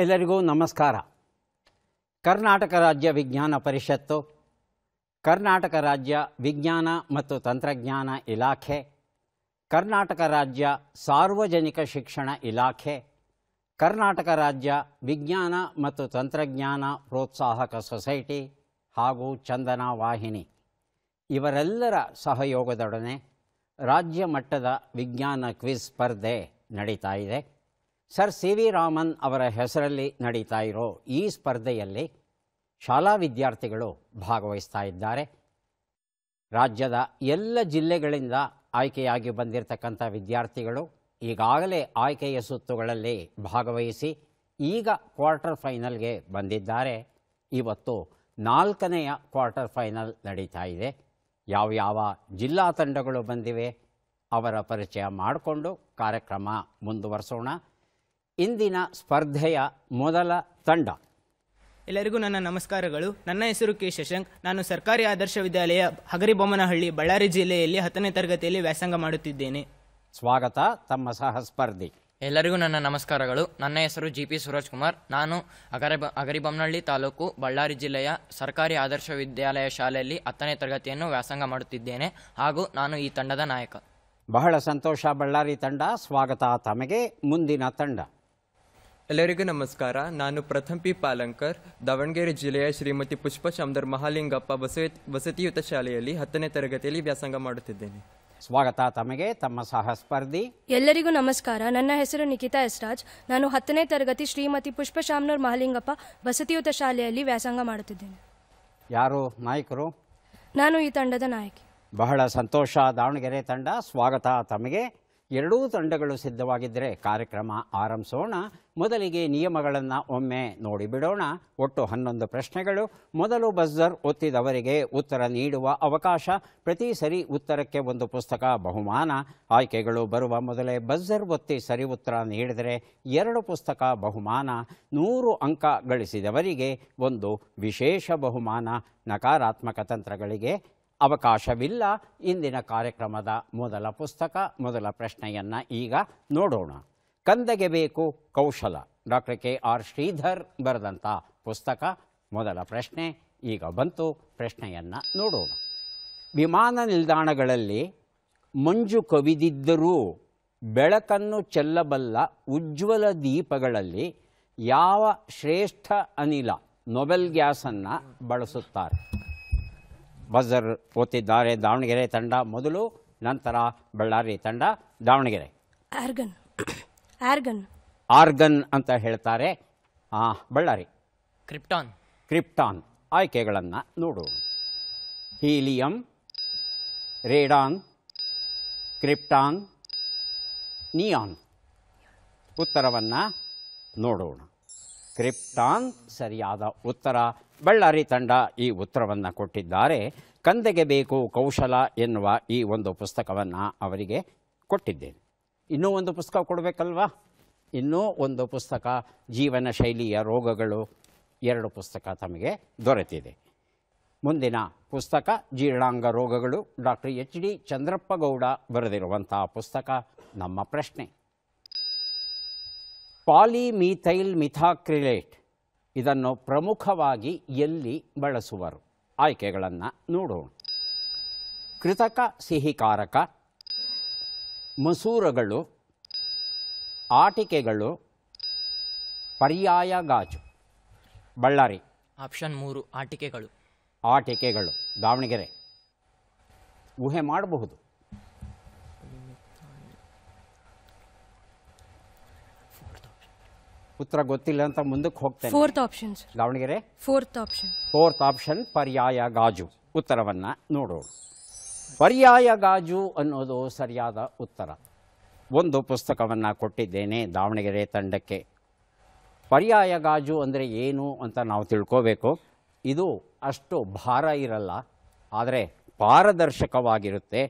ಎಲ್ಲರಿಗೂ ನಮಸ್ಕಾರ ಕರ್ನಾಟಕ ರಾಜ್ಯ ವಿಜ್ಞಾನ ಪರಿಷತ್ತು ಕರ್ನಾಟಕ ರಾಜ್ಯ ವಿಜ್ಞಾನ ಮತ್ತು ತಂತ್ರಜ್ಞಾನ ಇಲಾಖೆ ಕರ್ನಾಟಕ ರಾಜ್ಯ ಸಾರ್ವಜನಿಕ ಶಿಕ್ಷಣ ಇಲಾಖೆ ಕರ್ನಾಟಕ ರಾಜ್ಯ ವಿಜ್ಞಾನ ಮತ್ತು ತಂತ್ರಜ್ಞಾನ ಪ್ರೋತ್ಸಾಹಕ ಸೊಸೈಟಿ ಹಾಗೂ ಚಂದನ ವಾಹಿನಿ ಇವರೆಲ್ಲರ ಸಹಯೋಗದೊಡನೆ ರಾಜ್ಯ ಮಟ್ಟದ ವಿಜ್ಞಾನ ಕ್ವಿಜ್ ಸ್ಪರ್ಧೆ ನಡೀತಾ ಇದೆ ಸರ್ ಸಿ ವಿ ರಾಮನ್ ಅವರ ಹೆಸರಲ್ಲಿ ನಡೀತಾ ಇರೋ ಈ ಸ್ಪರ್ಧೆಯಲ್ಲಿ ಶಾಲಾ ವಿದ್ಯಾರ್ಥಿಗಳು ಭಾಗವಹಿಸ್ತಾ ಇದ್ದಾರೆ ರಾಜ್ಯದ ಎಲ್ಲ ಜಿಲ್ಲೆಗಳಿಂದ ಆಯ್ಕೆಯಾಗಿ ಬಂದಿರತಕ್ಕಂಥ ವಿದ್ಯಾರ್ಥಿಗಳು ಈಗಾಗಲೇ ಆಯ್ಕೆಯ ಸುತ್ತುಗಳಲ್ಲಿ ಭಾಗವಹಿಸಿ ಈಗ ಕ್ವಾರ್ಟರ್ ಫೈನಲ್ಗೆ ಬಂದಿದ್ದಾರೆ ಇವತ್ತು ನಾಲ್ಕನೆಯ ಕ್ವಾರ್ಟರ್ ಫೈನಲ್ ನಡೀತಾ ಇದೆ ಯಾವ್ಯಾವ ಜಿಲ್ಲಾ ತಂಡಗಳು ಬಂದಿವೆ ಅವರ ಪರಿಚಯ ಮಾಡಿಕೊಂಡು ಕಾರ್ಯಕ್ರಮ ಮುಂದುವರಿಸೋಣ ಇಂದಿನ ಸ್ಪರ್ಧೆಯ ಮೊದಲ ತಂಡ ಎಲ್ಲರಿಗೂ ನನ್ನ ನಮಸ್ಕಾರಗಳು ನನ್ನ ಹೆಸರು ಕೆ ಶಶಾಂಕ್ ನಾನು ಸರ್ಕಾರಿ ಆದರ್ಶ ವಿದ್ಯಾಲಯ ಹಗರಿಬೊಮ್ಮನಹಳ್ಳಿ ಬಳ್ಳಾರಿ ಜಿಲ್ಲೆಯಲ್ಲಿ ಹತ್ತನೇ ತರಗತಿಯಲ್ಲಿ ವ್ಯಾಸಂಗ ಮಾಡುತ್ತಿದ್ದೇನೆ ಸ್ವಾಗತ ತಮ್ಮ ಸಹ ಸ್ಪರ್ಧಿ ಎಲ್ಲರಿಗೂ ನನ್ನ ನಮಸ್ಕಾರಗಳು ನನ್ನ ಹೆಸರು ಜಿ ಪಿ ಸೂರಜ್ ಕುಮಾರ್ ನಾನು ಅಗರಬ ಅಗರಿಬೊಮ್ಮನಹಳ್ಳಿ ತಾಲೂಕು ಬಳ್ಳಾರಿ ಜಿಲ್ಲೆಯ ಸರ್ಕಾರಿ ಆದರ್ಶ ವಿದ್ಯಾಲಯ ಶಾಲೆಯಲ್ಲಿ ಹತ್ತನೇ ತರಗತಿಯನ್ನು ವ್ಯಾಸಂಗ ಮಾಡುತ್ತಿದ್ದೇನೆ ಹಾಗೂ ನಾನು ಈ ತಂಡದ ನಾಯಕ ಬಹಳ ಸಂತೋಷ ಬಳ್ಳಾರಿ ತಂಡ ಸ್ವಾಗತ ತಮಗೆ ಮುಂದಿನ ತಂಡ ಎಲ್ಲರಿಗೂ ನಮಸ್ಕಾರ ನಾನು ಪ್ರಥಮ್ ಪಿ ಪಾಲಂಕರ್ ದಾವಣಗೆರೆ ಜಿಲ್ಲೆಯ ಶ್ರೀಮತಿ ಪುಷ್ಪ ಮಹಾಲಿಂಗಪ್ಪ ವಸತಿಯುತ ಶಾಲೆಯಲ್ಲಿ ಹತ್ತನೇ ತರಗತಿಯಲ್ಲಿ ವ್ಯಾಸಂಗ ಮಾಡುತ್ತಿದ್ದೇನೆ ಸ್ವಾಗತ ತಮಗೆ ತಮ್ಮ ಸಹಸ್ಪರ್ಧಿ ಎಲ್ಲರಿಗೂ ನಮಸ್ಕಾರ ನನ್ನ ಹೆಸರು ನಿಖಿತಾ ಎಸ್ರಾಜ್ ನಾನು ಹತ್ತನೇ ತರಗತಿ ಶ್ರೀಮತಿ ಪುಷ್ಪ ಶಾಮನೂರ್ ಮಹಾಲಿಂಗಪ್ಪ ವಸತಿಯುತ ಶಾಲೆಯಲ್ಲಿ ವ್ಯಾಸಂಗ ಮಾಡುತ್ತಿದ್ದೇನೆ ಯಾರು ನಾಯಕರು ನಾನು ಈ ತಂಡದ ನಾಯಕಿ ಬಹಳ ಸಂತೋಷ ದಾವಣಗೆರೆ ತಂಡ ಸ್ವಾಗತ ತಮಗೆ ಎರಡೂ ತಂಡಗಳು ಸಿದ್ಧವಾಗಿದ್ದರೆ ಕಾರ್ಯಕ್ರಮ ಆರಂಭಿಸೋಣ ಮೊದಲಿಗೆ ನಿಯಮಗಳನ್ನು ಒಮ್ಮೆ ನೋಡಿಬಿಡೋಣ ಒಟ್ಟು ಹನ್ನೊಂದು ಪ್ರಶ್ನೆಗಳು ಮೊದಲು ಬಜ್ಜರ್ ಒತ್ತಿದವರಿಗೆ ಉತ್ತರ ನೀಡುವ ಅವಕಾಶ ಪ್ರತಿ ಸರಿ ಉತ್ತರಕ್ಕೆ ಒಂದು ಪುಸ್ತಕ ಬಹುಮಾನ ಆಯ್ಕೆಗಳು ಬರುವ ಮೊದಲೇ ಬಜ್ಜರ್ ಒತ್ತಿ ಸರಿ ಉತ್ತರ ನೀಡಿದರೆ ಎರಡು ಪುಸ್ತಕ ಬಹುಮಾನ ನೂರು ಅಂಕ ಗಳಿಸಿದವರಿಗೆ ಒಂದು ವಿಶೇಷ ಬಹುಮಾನ ನಕಾರಾತ್ಮಕ ತಂತ್ರಗಳಿಗೆ ಅವಕಾಶವಿಲ್ಲ ಇಂದಿನ ಕಾರ್ಯಕ್ರಮದ ಮೊದಲ ಪುಸ್ತಕ ಮೊದಲ ಪ್ರಶ್ನೆಯನ್ನು ಈಗ ನೋಡೋಣ ಕಂದಗೆ ಬೇಕು ಕೌಶಲ ಡಾಕ್ಟರ್ ಕೆ ಆರ್ ಶ್ರೀಧರ್ ಬರೆದಂಥ ಪುಸ್ತಕ ಮೊದಲ ಪ್ರಶ್ನೆ ಈಗ ಬಂತು ಪ್ರಶ್ನೆಯನ್ನು ನೋಡೋಣ ವಿಮಾನ ನಿಲ್ದಾಣಗಳಲ್ಲಿ ಮಂಜು ಕವಿದಿದ್ದರೂ ಬೆಳಕನ್ನು ಚೆಲ್ಲಬಲ್ಲ ಉಜ್ವಲ ದೀಪಗಳಲ್ಲಿ ಯಾವ ಶ್ರೇಷ್ಠ ಅನಿಲ ನೊಬೆಲ್ ಗ್ಯಾಸನ್ನು ಬಳಸುತ್ತಾರೆ ಬಜರ್ ಓದ್ತಿದ್ದಾರೆ ದಾವಣಗೆರೆ ತಂಡ ಮೊದಲು ನಂತರ ಬಳ್ಳಾರಿ ತಂಡ ದಾವಣಗೆರೆ ಆರ್ಗನ್ ಆರ್ಗನ್ ಆರ್ಗನ್ ಅಂತ ಹೇಳ್ತಾರೆ ಬಳ್ಳಾರಿ ಕ್ರಿಪ್ಟಾನ್ ಕ್ರಿಪ್ಟಾನ್ ಆಯ್ಕೆಗಳನ್ನು ನೋಡೋಣ ಹೀಲಿಯಂ ರೇಡಾನ್ ಕ್ರಿಪ್ಟಾನ್ ನಿಯಾನ್ ಉತ್ತರವನ್ನು ನೋಡೋಣ ಕ್ರಿಪ್ಟಾನ್ ಸರಿಯಾದ ಉತ್ತರ ಬಳ್ಳಾರಿ ತಂಡ ಈ ಉತ್ತರವನ್ನು ಕೊಟ್ಟಿದ್ದಾರೆ ಕಂದೆಗೆ ಬೇಕು ಕೌಶಲ ಎನ್ನುವ ಈ ಒಂದು ಪುಸ್ತಕವನ್ನು ಅವರಿಗೆ ಕೊಟ್ಟಿದ್ದೇನೆ ಇನ್ನೂ ಒಂದು ಪುಸ್ತಕ ಕೊಡಬೇಕಲ್ವಾ ಇನ್ನೂ ಒಂದು ಪುಸ್ತಕ ಜೀವನ ಶೈಲಿಯ ರೋಗಗಳು ಎರಡು ಪುಸ್ತಕ ತಮಗೆ ದೊರೆತಿದೆ ಮುಂದಿನ ಪುಸ್ತಕ ಜೀರ್ಣಾಂಗ ರೋಗಗಳು ಡಾಕ್ಟರ್ ಎಚ್ ಡಿ ಚಂದ್ರಪ್ಪಗೌಡ ಬರೆದಿರುವಂತಹ ಪುಸ್ತಕ ನಮ್ಮ ಪ್ರಶ್ನೆ ಪಾಲಿಮೀಥೈಲ್ ಮಿಥಾಕ್ರಿಲೇಟ್ ಇದನ್ನು ಪ್ರಮುಖವಾಗಿ ಎಲ್ಲಿ ಬಳಸುವರು ಆಯ್ಕೆಗಳನ್ನು ನೋಡೋಣ ಕೃತಕ ಸಿಹಿಕಾರಕ ಮಸೂರಗಳು ಆಟಿಕೆಗಳು ಪರ್ಯಾಯ ಗಾಜು ಬಳ್ಳಾರಿ ಆಪ್ಷನ್ ಮೂರು ಆಟಿಕೆಗಳು ಆಟಿಕೆಗಳು ದಾವಣಗೆರೆ ಊಹೆ ಮಾಡಬಹುದು ಉತ್ತರ ಗೊತ್ತಿಲ್ಲ ಅಂತ ಮುಂದಕ್ಕೆ ಹೋಗ್ತೇನೆ fourth option Davanagere fourth option fourth option ಪರ್ಯಾಯ ಗಾಜು ಉತ್ತರವನ್ನು ನೋಡೋಣ ಪರ್ಯಾಯ ಗಾಜು ಅನ್ನೋದು ಸರಿಯಾದ ಉತ್ತರ ಒಂದು ಪುಸ್ತಕವನ್ನು ಕೊಟ್ಟಿದ್ದೇನೆ ದಾವಣಗೆರೆ ತಂಡಕ್ಕೆ ಪರ್ಯಾಯ ಗಾಜು ಅಂದರೆ ಏನು ಅಂತ ನಾವು ತಿಳ್ಕೋಬೇಕು ಇದು ಅಷ್ಟು ಭಾರ ಇರಲ್ಲ ಆದರೆ ಪಾರದರ್ಶಕವಾಗಿರುತ್ತೆ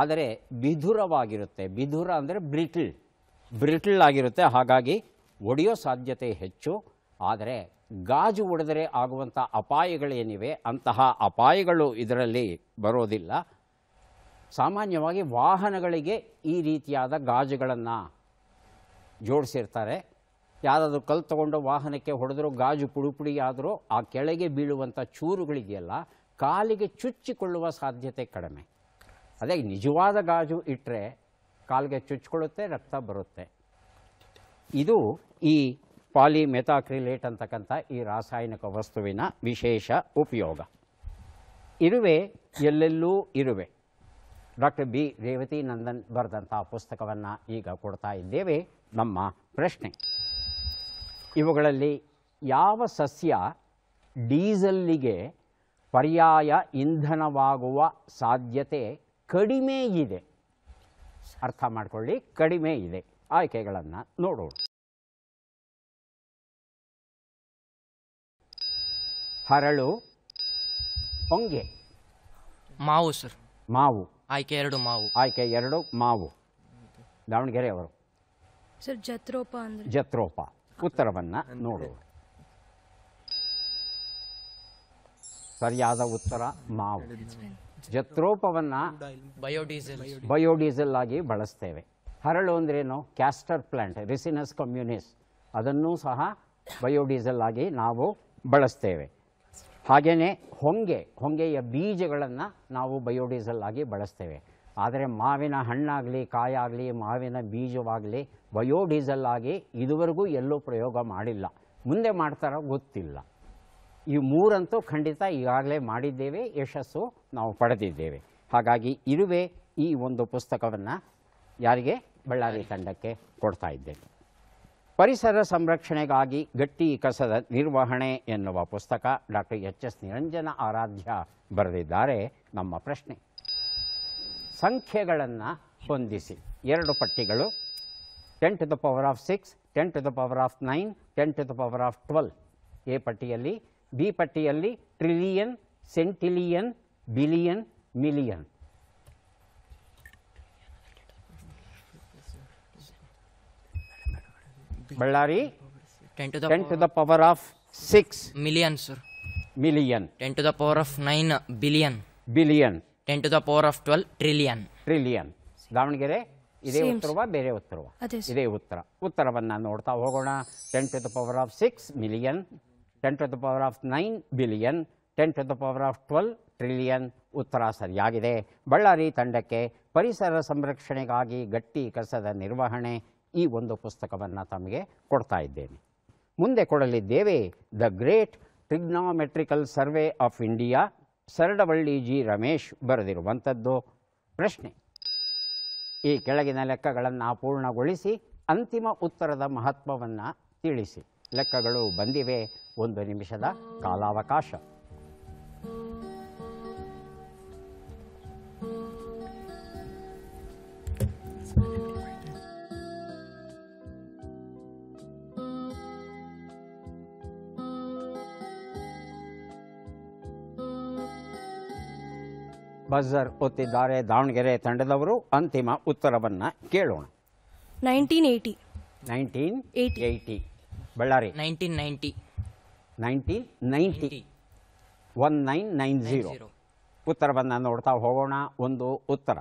ಆದರೆ ಬಿದುರವಾಗಿರುತ್ತೆ ಬಿದುರ ಅಂದರೆ ಬ್ರಿಟಲ್ ಬ್ರಿಟಲ್ ಆಗಿರುತ್ತೆ ಹಾಗಾಗಿ ಒಡೆಯೋ ಸಾಧ್ಯತೆ ಹೆಚ್ಚು ಆದರೆ ಗಾಜು ಒಡೆದರೆ ಆಗುವಂಥ ಅಪಾಯಗಳೇನಿವೆ ಅಂತಹ ಅಪಾಯಗಳು ಇದರಲ್ಲಿ ಬರೋದಿಲ್ಲ ಸಾಮಾನ್ಯವಾಗಿ ವಾಹನಗಳಿಗೆ ಈ ರೀತಿಯಾದ ಗಾಜುಗಳನ್ನು ಜೋಡಿಸಿರ್ತಾರೆ ಯಾರಾದರೂ ಕಲ್ಲು ತಗೊಂಡು ವಾಹನಕ್ಕೆ ಹೊಡೆದರೂ ಗಾಜು ಪುಡಿಪುಡಿಯಾದರೂ ಆ ಕೆಳಗೆ ಬೀಳುವಂಥ ಚೂರುಗಳಿದೆಯಲ್ಲ ಕಾಲಿಗೆ ಚುಚ್ಚಿಕೊಳ್ಳುವ ಸಾಧ್ಯತೆ ಕಡಿಮೆ ಅದೇ ನಿಜವಾದ ಗಾಜು ಇಟ್ಟರೆ ಕಾಲಿಗೆ ಚುಚ್ಚಿಕೊಳ್ಳುತ್ತೆ ರಕ್ತ ಬರುತ್ತೆ ಇದು ಈ ಪಾಲಿಮೆಥಾಕ್ರಿಲೇಟ್ ಅಂತಕ್ಕಂಥ ಈ ರಾಸಾಯನಿಕ ವಸ್ತುವಿನ ವಿಶೇಷ ಉಪಯೋಗ ಇರುವೆ ಎಲ್ಲೆಲ್ಲೂ ಇರುವೆ ಡಾಕ್ಟರ್ ಬಿ ರೇವತಿ ನಂದನ್ ಬರೆದಂಥ ಪುಸ್ತಕವನ್ನು ಈಗ ಕೊಡ್ತಾ ಇದ್ದೇವೆ ನಮ್ಮ ಪ್ರಶ್ನೆ ಇವುಗಳಲ್ಲಿ ಯಾವ ಸಸ್ಯ ಡೀಸಲ್ಲಿಗೆ ಪರ್ಯಾಯ ಇಂಧನವಾಗುವ ಸಾಧ್ಯತೆ ಕಡಿಮೆ ಇದೆ ಅರ್ಥ ಮಾಡಿಕೊಳ್ಳಿ ಕಡಿಮೆ ಇದೆ ಆಯ್ಕೆಗಳನ್ನು ನೋಡೋಣ ಹರಳು ಹೊಂಗೆ ಮಾವು ಸರ್ ಮಾವು ಆಯ್ಕೆ ಎರಡು ಮಾವು ಆಯ್ಕೆ ಎರಡು ಮಾವು ದಾವಣಗೆರೆ ಅವರು ಸರ್ ಜತ್ರೋಪ ಅಂದ್ರೆ ಜತ್ರೋಪ ಉತ್ತರವನ್ನ ನೋಡು ಸರಿಯಾದ ಉತ್ತರ ಮಾವು ಜತ್ರೋಪವನ್ನು ಬಯೋಡೀಸೆಲ್ ಬಯೋಡೀಸೆಲ್ ಆಗಿ ಬಳಸ್ತೇವೆ ಹರಳು ಅಂದ್ರೇನು ಕ್ಯಾಸ್ಟರ್ ಪ್ಲ್ಯಾಂಟ್ ರಿಸಿನಸ್ ಕಮ್ಯುನಿಸ್ ಅದನ್ನೂ ಸಹ ಬಯೋಡೀಸಲ್ ಆಗಿ ನಾವು ಬಳಸ್ತೇವೆ ಹಾಗೆಯೇ ಹೊಂಗೆ ಹೊಂಗೆಯ ಬೀಜಗಳನ್ನು ನಾವು ಬಯೋಡೀಸಲ್ ಆಗಿ ಬಳಸ್ತೇವೆ ಆದರೆ ಮಾವಿನ ಹಣ್ಣಾಗಲಿ ಕಾಯಾಗಲಿ ಮಾವಿನ ಬೀಜವಾಗಲಿ ಬಯೋಡೀಸಲ್ ಆಗಿ ಇದುವರೆಗೂ ಎಲ್ಲೂ ಪ್ರಯೋಗ ಮಾಡಿಲ್ಲ ಮುಂದೆ ಮಾಡ್ತಾರೋ ಗೊತ್ತಿಲ್ಲ ಈ ಮೂರಂತೂ ಖಂಡಿತ ಈಗಾಗಲೇ ಮಾಡಿದ್ದೇವೆ ಯಶಸ್ಸು ನಾವು ಪಡೆದಿದ್ದೇವೆ ಹಾಗಾಗಿ ಇರುವೆ ಈ ಒಂದು ಪುಸ್ತಕವನ್ನು ಯಾರಿಗೆ ಬಳ್ಳಾರಿ ತಂಡಕ್ಕೆ ಕೊಡ್ತಾ ಇದ್ದೇನೆ ಪರಿಸರ ಸಂರಕ್ಷಣೆಗಾಗಿ ಗಟ್ಟಿ ಕಸದ ನಿರ್ವಹಣೆ ಎನ್ನುವ ಪುಸ್ತಕ doctor H S Niranjana Aradhya ಬರೆದಿದ್ದಾರೆ ನಮ್ಮ ಪ್ರಶ್ನೆ ಸಂಖ್ಯೆಗಳನ್ನು ಹೊಂದಿಸಿ ಎರಡು ಪಟ್ಟಿಗಳು ten to the power of six ten to the power of nine ten to the power of twelve A ಪಟ್ಟಿಯಲ್ಲಿ ಬಿ ಪಟ್ಟಿಯಲ್ಲಿ trillion centillion billion million Ballari 10 to the, 10 power, to the power of 6 million sir. Million. 10 to the power of 9 billion Billion. 10 to the power of 12 trillion Davanagere ಇದೇ ಉತ್ತರವ ಬೇರೆ ಉತ್ತರವ ಇದೇ ಉತ್ತರ ಉತ್ತರವನ್ನು ನೋಡ್ತಾ ಹೋಗೋಣ ten to the power of six million ten to the power of nine billion ten to the power of twelve trillion ಉತ್ತರ ಸರಿಯಾಗಿದೆ ಬಳ್ಳಾರಿ ತಂಡಕ್ಕೆ ಪರಿಸರ ಸಂರಕ್ಷಣೆಗಾಗಿ ಗಟ್ಟಿ ಕಸದ ನಿರ್ವಹಣೆ ಈ ಒಂದು ಪುಸ್ತಕವನ್ನು ತಮಗೆ ಕೊಡ್ತಾ ಇದ್ದೇನೆ ಮುಂದೆ ಕೊಡಲಿದ್ದೇವೆ the great trigonometrical survey of India Saradavalli G Ramesh ಬರೆದಿರುವಂಥದ್ದು ಪ್ರಶ್ನೆ ಈ ಕೆಳಗಿನ ಲೆಕ್ಕಗಳನ್ನು ಪೂರ್ಣಗೊಳಿಸಿ ಅಂತಿಮ ಉತ್ತರದ ಮಹತ್ವವನ್ನು ತಿಳಿಸಿ ಲೆಕ್ಕಗಳು ಬಂದಿವೆ ಒಂದು ನಿಮಿಷದ ಕಾಲಾವಕಾಶ ಬಜರ್ ಒತ್ತಿದ್ದಾರೆ ದಾವಣಗೆರೆ ತಂಡದವರು ಅಂತಿಮ ಉತ್ತರವನ್ನು ಕೇಳೋಣ nineteen eighty nineteen eighty Ballari nineteen ninety nineteen ninety one nine nine zero ಉತ್ತರವನ್ನು ನೋಡ್ತಾ ಹೋಗೋಣ ಒಂದು ಉತ್ತರ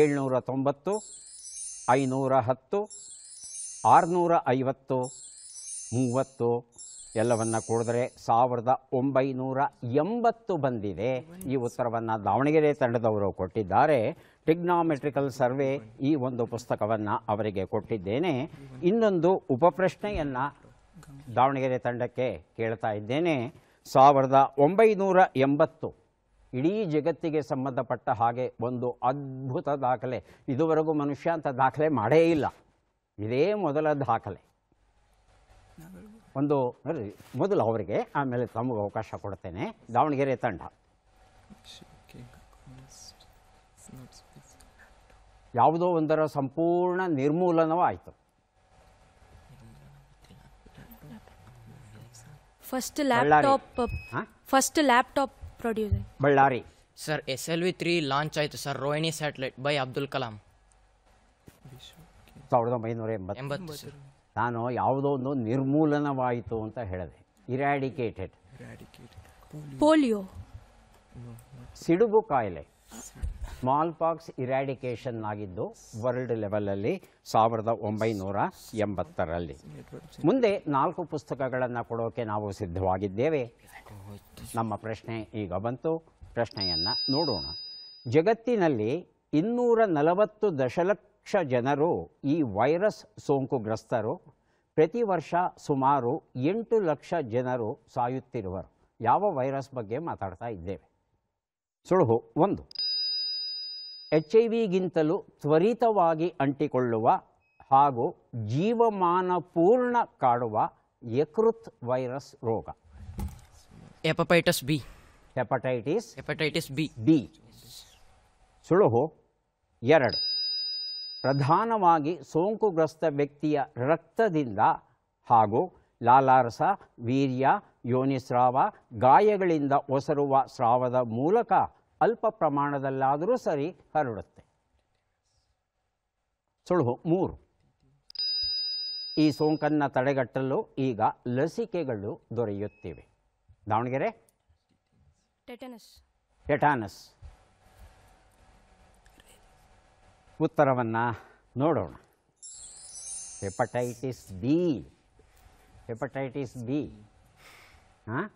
ಏಳ್ನೂರ ತೊಂಬತ್ತು ಐನೂರ ಹತ್ತು ಆರುನೂರ ಐವತ್ತು ಮೂವತ್ತು ಎಲ್ಲವನ್ನು ಕೂಡಿದ್ರೆ ಸಾವಿರದ ಒಂಬೈನೂರ ಎಂಬತ್ತು ಬಂದಿದೆ ಈ ಉತ್ತರವನ್ನು ದಾವಣಗೆರೆ ತಂಡದವರು ಕೊಟ್ಟಿದ್ದಾರೆ ಟಿಗ್ನಾಮೆಟ್ರಿಕಲ್ ಸರ್ವೆ ಈ ಒಂದು ಪುಸ್ತಕವನ್ನು ಅವರಿಗೆ ಕೊಟ್ಟಿದ್ದೇನೆ ಇನ್ನೊಂದು ಉಪಪ್ರಶ್ನೆಯನ್ನು ದಾವಣಗೆರೆ ತಂಡಕ್ಕೆ ಕೇಳ್ತಾ ಇದ್ದೇನೆ ಸಾವಿರದ ಒಂಬೈನೂರ ಎಂಬತ್ತು ಇಡೀ ಜಗತ್ತಿಗೆ ಸಂಬಂಧಪಟ್ಟ ಹಾಗೆ ಒಂದು ಅದ್ಭುತ ದಾಖಲೆ ಇದುವರೆಗೂ ಮನುಷ್ಯ ಅಂತ ದಾಖಲೆ ಮಾಡೇ ಇಲ್ಲ ಇದೇ ಮೊದಲ ದಾಖಲೆ ಒಂದು ಮೊದಲು ಅವರಿಗೆ ಆಮೇಲೆ ತಮಗೆ ಅವಕಾಶ ಕೊಡ್ತೇನೆ ದಾವಣಗೆರೆ ತಂಡ ಯಾವುದೋ ಒಂದರ ಸಂಪೂರ್ಣ ನಿರ್ಮೂಲನವೂ ಆಯಿತು first laptop first laptop Ballari sir S L V three launch ಆಯಿತು sir Rohini satellite by Abdul Kalam ಸಾವಿರದ ಒಂಬೈನೂರ ಎಂಬತ್ತು ನಾನು ಯಾವುದೋ ಒಂದು ನಿರ್ಮೂಲನವಾಯಿತು ಅಂತ ಹೇಳಿದೆ ಇರಾಡಿಕೇಟೆಡ್ ಪೋಲಿಯೋ ಸಿಡುಬು ಕಾಯಿಲೆ ಸ್ಮಾಲ್ ಪಾಕ್ಸ್ ಇರಾಡಿಕೇಷನ್ ಆಗಿದ್ದು ವರ್ಲ್ಡ್ ಲೆವೆಲಲ್ಲಿ ಸಾವಿರದ ಒಂಬೈನೂರ ಎಂಬತ್ತರಲ್ಲಿ ಮುಂದೆ ನಾಲ್ಕು ಪುಸ್ತಕಗಳನ್ನು ಕೊಡೋಕೆ ನಾವು ಸಿದ್ಧವಾಗಿದ್ದೇವೆ ನಮ್ಮ ಪ್ರಶ್ನೆ ಈಗ ಬಂತು ಪ್ರಶ್ನೆಯನ್ನು ನೋಡೋಣ ಜಗತ್ತಿನಲ್ಲಿ ಇನ್ನೂರ ನಲವತ್ತು ದಶಲಕ್ಷ ಲಕ್ಷ ಜನರು ಈ ವೈರಸ್ ಸೋಂಕುಗ್ರಸ್ತರು ಪ್ರತಿ ವರ್ಷ ಸುಮಾರು ಎಂಟು ಲಕ್ಷ ಜನರು ಸಾಯುತ್ತಿರುವರು ಯಾವ ವೈರಸ್ ಬಗ್ಗೆ ಮಾತಾಡ್ತಾ ಇದ್ದೇವೆ ಸುಳುಹು ಒಂದು ಎಚ್ ಐ ವಿಗಿಂತಲೂ ತ್ವರಿತವಾಗಿ ಅಂಟಿಕೊಳ್ಳುವ ಹಾಗೂ ಜೀವಮಾನ ಪೂರ್ಣ ಕಾಡುವ ಯಕೃತ್ ವೈರಸ್ ರೋಗ hepatitis B hepatitis hepatitis B B ಸುಳುಹು ಎರಡು ಪ್ರಧಾನವಾಗಿ ಸೋಂಕುಗ್ರಸ್ತ ವ್ಯಕ್ತಿಯ ರಕ್ತದಿಂದ ಹಾಗೂ ಲಾಲಾರಸ ವೀರ್ಯ ಯೋನಿಸ್ರಾವ ಗಾಯಗಳಿಂದ ಒಸರುವ ಸ್ರಾವದ ಮೂಲಕ ಅಲ್ಪ ಪ್ರಮಾಣದಲ್ಲಾದರೂ ಸರಿ ಹರಡುತ್ತೆ ಸುಳುಹು ಮೂರು ಈ ಸೋಂಕನ್ನು ತಡೆಗಟ್ಟಲು ಈಗ ಲಸಿಕೆಗಳು ದೊರೆಯುತ್ತಿವೆ ದಾವಣಗೆರೆ ಟೆಟನಸ್ ಟೆಟಾನಸ್ ಉತ್ತರವನ್ನು ನೋಡೋಣ ಹೆಪಟೈಟಿಸ್ ಬಿ ಹೆಪಟೈಟಿಸ್ ಬಿ ಹಾಂ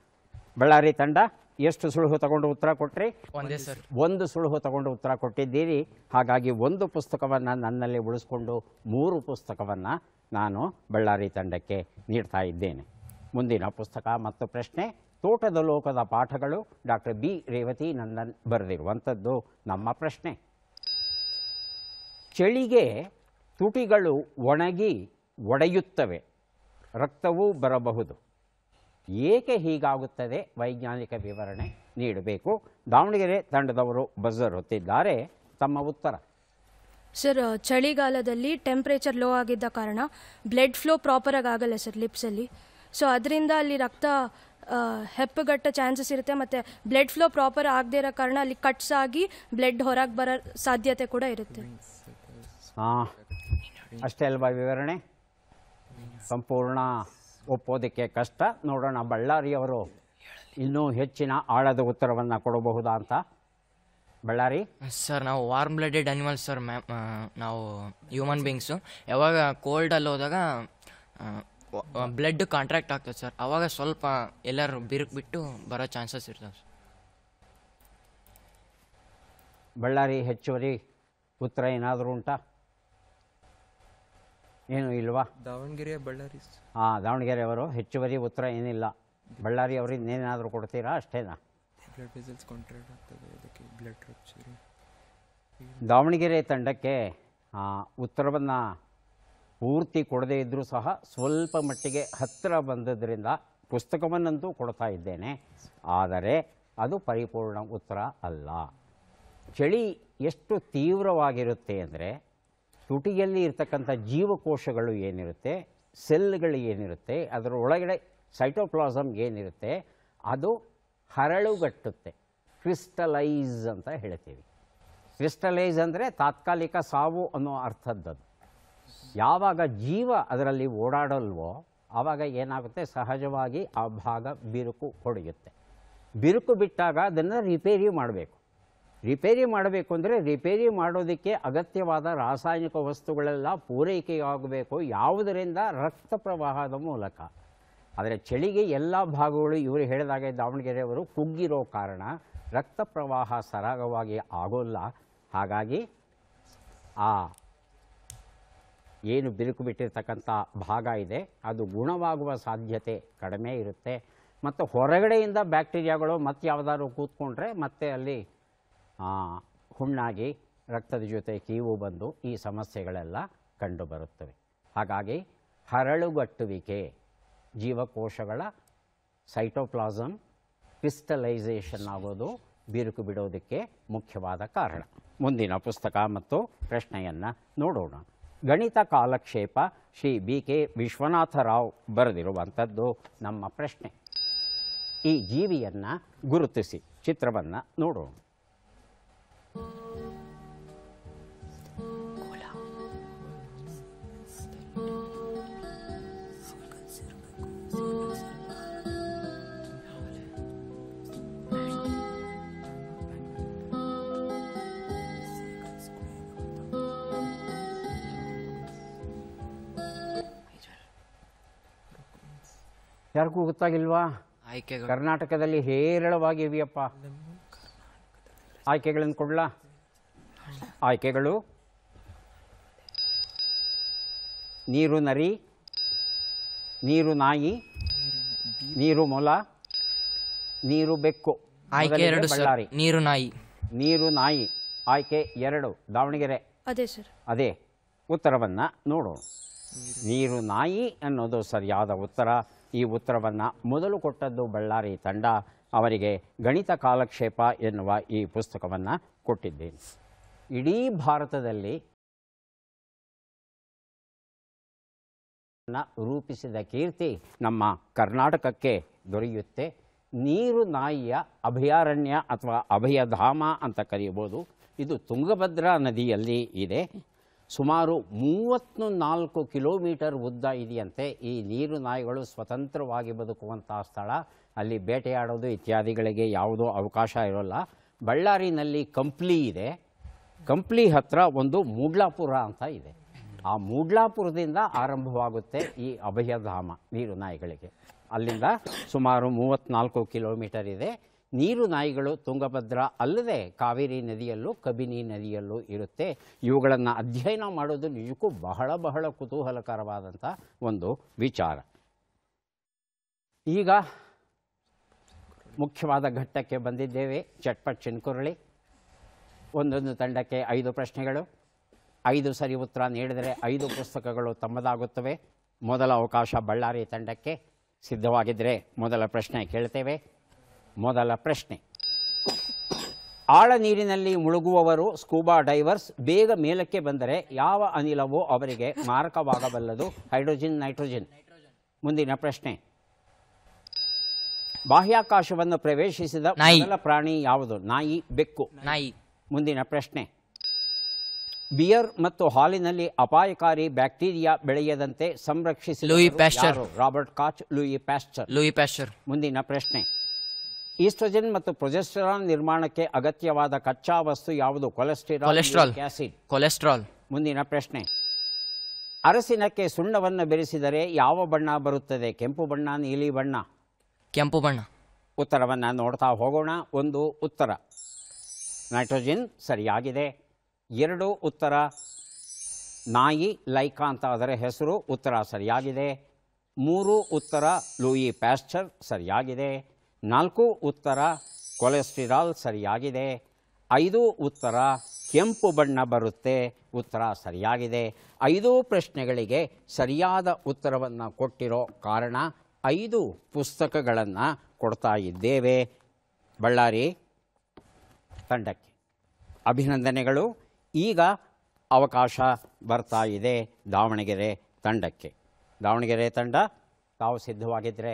ಬಳ್ಳಾರಿ ತಂಡ ಎಷ್ಟು ಸುಳುಹು ತಗೊಂಡು ಉತ್ತರ ಕೊಟ್ರಿ ಒಂದೇ ಸರ್ ಒಂದು ಸುಳುಹು ತಗೊಂಡು ಉತ್ತರ ಕೊಟ್ಟಿದ್ದೀರಿ ಹಾಗಾಗಿ ಒಂದು ಪುಸ್ತಕವನ್ನು ನನ್ನಲ್ಲಿ ಉಳಿಸ್ಕೊಂಡು ಮೂರು ಪುಸ್ತಕವನ್ನು ನಾನು ಬಳ್ಳಾರಿ ತಂಡಕ್ಕೆ ನೀಡ್ತಾ ಇದ್ದೇನೆ ಮುಂದಿನ ಪುಸ್ತಕ ಮತ್ತು ಪ್ರಶ್ನೆ ತೋಟದ ಲೋಕದ ಪಾಠಗಳು ಡಾಕ್ಟರ್ ಬಿ ರೇವತಿ ನನ್ನ ಬರೆದಿರುವಂಥದ್ದು ನಮ್ಮ ಪ್ರಶ್ನೆ ಚಳಿಗೆ ತುಟಿಗಳು ಒಣಗಿ ಒಡೆಯುತ್ತವೆ ರಕ್ತವೂ ಬರಬಹುದು ಏಕೆ ಹೀಗಾಗುತ್ತದೆ ವೈಜ್ಞಾನಿಕ ವಿವರಣೆ ನೀಡಬೇಕು ದಾವಣಗೆರೆ ತಂಡದವರು ಬಜರ್ ಹೊತ್ತಿದ್ದಾರೆ ತಮ್ಮ ಉತ್ತರ ಸರ್ ಚಳಿಗಾಲದಲ್ಲಿ ಟೆಂಪ್ರೇಚರ್ ಲೋ ಆಗಿದ್ದ ಕಾರಣ ಬ್ಲಡ್ ಫ್ಲೋ ಪ್ರಾಪರಾಗಿ ಆಗಲ್ಲ ಸರ್ ಲಿಪ್ಸಲ್ಲಿ ಸೊ ಅದರಿಂದ ಅಲ್ಲಿ ರಕ್ತ ಹೆಪ್ಪುಗಟ್ಟ ಚಾನ್ಸಸ್ ಇರುತ್ತೆ ಮತ್ತು ಬ್ಲಡ್ ಫ್ಲೋ ಪ್ರಾಪರ್ ಆಗದೇ ಇರೋ ಕಾರಣ ಅಲ್ಲಿ ಕಟ್ಸ್ ಆಗಿ ಬ್ಲಡ್ ಹೊರಗೆ ಬರೋ ಸಾಧ್ಯತೆ ಕೂಡ ಇರುತ್ತೆ ಹಾಂ ಅಷ್ಟೇ ಅಲ್ವಾ ವಿವರಣೆ ಸಂಪೂರ್ಣ ಒಪ್ಪೋದಕ್ಕೆ ಕಷ್ಟ ನೋಡೋಣ ಬಳ್ಳಾರಿಯವರು ಇನ್ನೂ ಹೆಚ್ಚಿನ ಆಳದ ಉತ್ತರವನ್ನು ಕೊಡಬಹುದಾ ಅಂತ ಬಳ್ಳಾರಿ ಸರ್ ನಾವು warm blooded animals sir ma'am ನಾವು ಹ್ಯೂಮನ್ ಬೀಯಿಂಗ್ಸು ಯಾವಾಗ ಕೋಲ್ಡಲ್ಲಿ ಹೋದಾಗ ಬ್ಲಡ್ ಕಾಂಟ್ರಾಕ್ಟ್ ಆಗ್ತದೆ ಸರ್ ಆವಾಗ ಸ್ವಲ್ಪ ಎಲ್ಲರೂ ಬಿರುಕು ಬಿಟ್ಟು ಬರೋ ಚಾನ್ಸಸ್ ಇರ್ತವೆ ಸರ್ ಬಳ್ಳಾರಿ ಹೆಚ್ಚುವರಿ ಉತ್ತರ ಏನಾದರೂ ಉಂಟಾ ಏನು ಇಲ್ವಾ ದಾವಣಗೆರೆ ಬಳ್ಳಾರಿ ಹಾಂ ದಾವಣಗೆರೆ ಅವರು ಹೆಚ್ಚುವರಿ ಉತ್ತರ ಏನಿಲ್ಲ ಬಳ್ಳಾರಿ ಅವ್ರಿಗೆ ಏನಾದರೂ ಕೊಡ್ತೀರಾ ಅಷ್ಟೇನಾ ದಾವಣಗೆರೆ ತಂಡಕ್ಕೆ ಉತ್ತರವನ್ನು ಪೂರ್ತಿ ಕೊಡದೇ ಇದ್ದರೂ ಸಹ ಸ್ವಲ್ಪ ಮಟ್ಟಿಗೆ ಹತ್ತಿರ ಬಂದದ್ರಿಂದ ಪುಸ್ತಕವನ್ನಂತೂ ಕೊಡ್ತಾ ಇದ್ದೇನೆ ಆದರೆ ಅದು ಪರಿಪೂರ್ಣ ಉತ್ತರ ಅಲ್ಲ ಚಳಿ ಎಷ್ಟು ತೀವ್ರವಾಗಿರುತ್ತೆ ಅಂದರೆ ತುಟಿಯಲ್ಲಿ ಇರ್ತಕ್ಕಂಥ ಜೀವಕೋಶಗಳು ಏನಿರುತ್ತೆ ಸೆಲ್ಗಳು ಏನಿರುತ್ತೆ ಅದರ ಒಳಗಡೆ ಸೈಟೋಪ್ಲಾಸಮ್ ಏನಿರುತ್ತೆ ಅದು ಹರಳುಗಟ್ಟುತ್ತೆ ಕ್ರಿಸ್ಟಲೈಸ್ ಅಂತ ಹೇಳ್ತೀವಿ ಕ್ರಿಸ್ಟಲೈಸ್ ಅಂದರೆ ತಾತ್ಕಾಲಿಕ ಸಾವು ಅನ್ನೋ ಅರ್ಥದ್ದದು ಯಾವಾಗ ಜೀವ ಅದರಲ್ಲಿ ಓಡಾಡಲ್ವೋ ಆವಾಗ ಏನಾಗುತ್ತೆ ಸಹಜವಾಗಿ ಆ ಭಾಗ ಬಿರುಕು ಹೊಡೆಯುತ್ತೆ ಬಿರುಕು ಬಿಟ್ಟಾಗ ಅದನ್ನು ರಿಪೇರಿ ಮಾಡಬೇಕು ರಿಪೇರಿ ಮಾಡಬೇಕು ಅಂದರೆ ರಿಪೇರಿ ಮಾಡೋದಕ್ಕೆ ಅಗತ್ಯವಾದ ರಾಸಾಯನಿಕ ವಸ್ತುಗಳೆಲ್ಲ ಪೂರೈಕೆಯಾಗಬೇಕು ಯಾವುದರಿಂದ ರಕ್ತ ಪ್ರವಾಹದ ಮೂಲಕ ಆದರೆ ಚಳಿಗೆ ಎಲ್ಲ ಭಾಗಗಳು ಇವರು ಹೇಳಿದಾಗೆ ದಾವಣಗೆರೆಯವರು ಕುಗ್ಗಿರೋ ಕಾರಣ ರಕ್ತ ಪ್ರವಾಹ ಸರಾಗವಾಗಿ ಆಗೋಲ್ಲ ಹಾಗಾಗಿ ಆ ಏನು ಬಿರುಕು ಬಿಟ್ಟಿರ್ತಕ್ಕಂಥ ಭಾಗ ಇದೆ ಅದು ಗುಣವಾಗುವ ಸಾಧ್ಯತೆ ಕಡಿಮೆ ಇರುತ್ತೆ ಮತ್ತು ಹೊರಗಡೆಯಿಂದ ಬ್ಯಾಕ್ಟೀರಿಯಾಗಳು ಮತ್ತೆ ಯಾವುದಾದ್ರು ಕೂತ್ಕೊಂಡ್ರೆ ಮತ್ತೆ ಅಲ್ಲಿ ಹುಣ್ಣಾಗಿ ರಕ್ತದ ಜೊತೆ ಕೀವು ಬಂದು ಈ ಸಮಸ್ಯೆಗಳೆಲ್ಲ ಕಂಡುಬರುತ್ತವೆ ಹಾಗಾಗಿ ಹರಳುಗಟ್ಟುವಿಕೆ ಜೀವಕೋಶಗಳ ಸೈಟೋಪ್ಲಾಸಮ್ ಕ್ರಿಸ್ಟಲೈಸೇಷನ್ ಆಗೋದು ಬಿರುಕು ಬಿಡೋದಕ್ಕೆ ಮುಖ್ಯವಾದ ಕಾರಣ ಮುಂದಿನ ಪುಸ್ತಕ ಮತ್ತು ಪ್ರಶ್ನೆಯನ್ನು ನೋಡೋಣ ಗಣಿತ ಕಾಲಕ್ಷೇಪ ಶ್ರೀ ಬಿ ಕೆ ವಿಶ್ವನಾಥರಾವ್ ಬರೆದಿರುವಂಥದ್ದು ನಮ್ಮ ಪ್ರಶ್ನೆ ಈ ಜೀವಿಯನ್ನು ಗುರುತಿಸಿ ಚಿತ್ರವನ್ನು ನೋಡೋಣ ಯಾರಿಗೂ ಗೊತ್ತಾಗಿಲ್ವಾ ಆಯ್ಕೆಗಳು ಕರ್ನಾಟಕದಲ್ಲಿ ಹೇರಳವಾಗಿವೆಯಪ್ಪ ಆಯ್ಕೆಗಳನ್ನು ಕೊಡಲಾ ಆಯ್ಕೆಗಳು ನೀರು ನರಿ ನೀರು ನಾಯಿ ನೀರು ಮೊಲ ನೀರು ಬೆಕ್ಕು ಆಯ್ಕೆ ಬಳ್ಳಾರಿ ನೀರು ನಾಯಿ ನೀರು ನಾಯಿ ಆಯ್ಕೆ ಎರಡು ದಾವಣಗೆರೆ ಅದೇ ಸರ್ ಅದೇ ಉತ್ತರವನ್ನು ನೋಡು ನೀರು ನಾಯಿ ಅನ್ನೋದು ಸರಿಯಾದ ಉತ್ತರ ಈ ಉತ್ತರವನ್ನು ಮೊದಲು ಕೊಟ್ಟದ್ದು ಬಳ್ಳಾರಿ ತಂಡ ಅವರಿಗೆ ಗಣಿತ ಕಾಲಕ್ಷೇಪ ಎನ್ನುವ ಈ ಪುಸ್ತಕವನ್ನು ಕೊಟ್ಟಿದ್ದೇನೆ ಇಡೀ ಭಾರತದಲ್ಲಿ ರೂಪಿಸಿದ ಕೀರ್ತಿ ನಮ್ಮ ಕರ್ನಾಟಕಕ್ಕೆ ದೊರೆಯುತ್ತೆ ನೀರು ನಾಯಿಯ ಅಭಯಾರಣ್ಯ ಅಥವಾ ಅಭಯಧಾಮ ಅಂತ ಕರೆಯಬಹುದು ಇದು ತುಂಗಭದ್ರಾ ನದಿಯಲ್ಲಿ ಇದೆ ಸುಮಾರು ಮೂವತ್ತು ನಾಲ್ಕು ಕಿಲೋಮೀಟರ್ ಉದ್ದ ಇದೆಯಂತೆ ಈ ನೀರು ನಾಯಿಗಳು ಸ್ವತಂತ್ರವಾಗಿ ಬದುಕುವಂತಹ ಸ್ಥಳ ಅಲ್ಲಿ ಬೇಟೆಯಾಡೋದು ಇತ್ಯಾದಿಗಳಿಗೆ ಯಾವುದೋ ಅವಕಾಶ ಇರೋಲ್ಲ ಬಳ್ಳಾರಿನಲ್ಲಿ ಕಂಪ್ಲಿ ಇದೆ ಕಂಪ್ಲಿ ಹತ್ರ ಒಂದು ಮೂಡ್ಲಾಪುರ ಅಂತ ಇದೆ ಆ ಮೂಡ್ಲಾಪುರದಿಂದ ಆರಂಭವಾಗುತ್ತೆ ಈ ಅಭಯಧಾಮ ನೀರು ನಾಯಿಗಳಿಗೆ ಅಲ್ಲಿಂದ ಸುಮಾರು ಮೂವತ್ತ್ನಾಲ್ಕು ಕಿಲೋಮೀಟರ್ ಇದೆ ನೀರು ನಾಯಿಗಳು ತುಂಗಭದ್ರ ಅಲ್ಲದೆ ಕಾವೇರಿ ನದಿಯಲ್ಲೂ ಕಬಿನಿ ನದಿಯಲ್ಲೂ ಇರುತ್ತೆ ಇವುಗಳನ್ನು ಅಧ್ಯಯನ ಮಾಡೋದು ನಿಜಕ್ಕೂ ಬಹಳ ಬಹಳ ಕುತೂಹಲಕರವಾದಂಥ ಒಂದು ವಿಚಾರ ಈಗ ಮುಖ್ಯವಾದ ಘಟ್ಟಕ್ಕೆ ಬಂದಿದ್ದೇವೆ ಚಟ್ಪಟ್ ಚಿನ್ಕುರಳಿ ಒಂದೊಂದು ತಂಡಕ್ಕೆ ಐದು ಪ್ರಶ್ನೆಗಳು ಐದು ಸರಿ ಉತ್ತರ ನೀಡಿದರೆ ಐದು ಪುಸ್ತಕಗಳು ತಮ್ಮದಾಗುತ್ತವೆ ಮೊದಲ ಅವಕಾಶ ಬಳ್ಳಾರಿ ತಂಡಕ್ಕೆ ಸಿದ್ಧವಾಗಿದ್ದರೆ ಮೊದಲ ಪ್ರಶ್ನೆ ಕೇಳ್ತೇವೆ ಮೊದಲ ಪ್ರಶ್ನೆ ಆಳ ನೀರಿನಲ್ಲಿ ಮುಳುಗುವವರು ಸ್ಕೂಬಾ ಡೈವರ್ಸ್ ಬೇಗ ಮೇಲಕ್ಕೆ ಬಂದರೆ ಯಾವ ಅನಿಲವು ಅವರಿಗೆ ಮಾರಕವಾಗಬಲ್ಲದು ಹೈಡ್ರೋಜನ್ ನೈಟ್ರೋಜನ್ ಮುಂದಿನ ಪ್ರಶ್ನೆ ಬಾಹ್ಯಾಕಾಶವನ್ನು ಪ್ರವೇಶಿಸಿದ ಮೊದಲ ಪ್ರಾಣಿ ಯಾವುದು ನಾಯಿ ಬೆಕ್ಕು ನಾಯಿ ಮುಂದಿನ ಪ್ರಶ್ನೆ ಬಿಯರ್ ಮತ್ತು ಹಾಲಿನಲ್ಲಿ ಅಪಾಯಕಾರಿ ಬ್ಯಾಕ್ಟೀರಿಯಾ ಬೆಳೆಯದಂತೆ ಸಂರಕ್ಷಿಸಿ Robert Koch Louis Pasteur Louis ಮುಂದಿನ ಪ್ರಶ್ನೆ ಈಸ್ಟ್ರೋಜನ್ ಮತ್ತು ಪ್ರೊಜೆಸ್ಟರಾನ್ ನಿರ್ಮಾಣಕ್ಕೆ ಅಗತ್ಯವಾದ ಕಚ್ಚಾ ವಸ್ತು ಯಾವುದು ಕೊಲೆಸ್ಟ್ರಾಲ್ ಕೊಲೆಸ್ಟ್ರಾಲ್ ಆಸಿಡ್ ಕೊಲೆಸ್ಟ್ರಾಲ್ ಮುಂದಿನ ಪ್ರಶ್ನೆ ಅರಸಿನಕ್ಕೆ ಸುಣ್ಣವನ್ನು ಬೆರೆಸಿದರೆ ಯಾವ ಬಣ್ಣ ಬರುತ್ತದೆ ಕೆಂಪು ಬಣ್ಣ ನೀಲಿ ಬಣ್ಣ ಕೆಂಪು ಬಣ್ಣ ಉತ್ತರವನ್ನು ನೋಡ್ತಾ ಹೋಗೋಣ ಒಂದು ಉತ್ತರ ನೈಟ್ರೋಜನ್ ಸರಿಯಾಗಿದೆ ಎರಡು ಉತ್ತರ ನಾಯಿ ಲೈಕಾ ಅಂತ ಅದರ ಹೆಸರು ಉತ್ತರ ಸರಿಯಾಗಿದೆ ಮೂರು ಉತ್ತರ ಲೂಯಿ ಪ್ಯಾಸ್ಚರ್ ಸರಿಯಾಗಿದೆ ನಾಲ್ಕು ಉತ್ತರ ಕೊಲೆಸ್ಟಿರಾಲ್ ಸರಿಯಾಗಿದೆ ಐದು ಉತ್ತರ ಕೆಂಪು ಬಣ್ಣ ಬರುತ್ತೆ ಉತ್ತರ ಸರಿಯಾಗಿದೆ ಐದು ಪ್ರಶ್ನೆಗಳಿಗೆ ಸರಿಯಾದ ಉತ್ತರವನ್ನು ಕೊಟ್ಟಿರೋ ಕಾರಣ ಐದು ಪುಸ್ತಕಗಳನ್ನು ಕೊಡ್ತಾ ಇದ್ದೇವೆ ಬಳ್ಳಾರಿ ತಂಡಕ್ಕೆ ಅಭಿನಂದನೆಗಳು ಈಗ ಅವಕಾಶ ಬರ್ತಾ ಇದೆ ದಾವಣಗೆರೆ ತಂಡಕ್ಕೆ ದಾವಣಗೆರೆ ತಂಡ ತಾವು ಸಿದ್ಧವಾಗಿದ್ದರೆ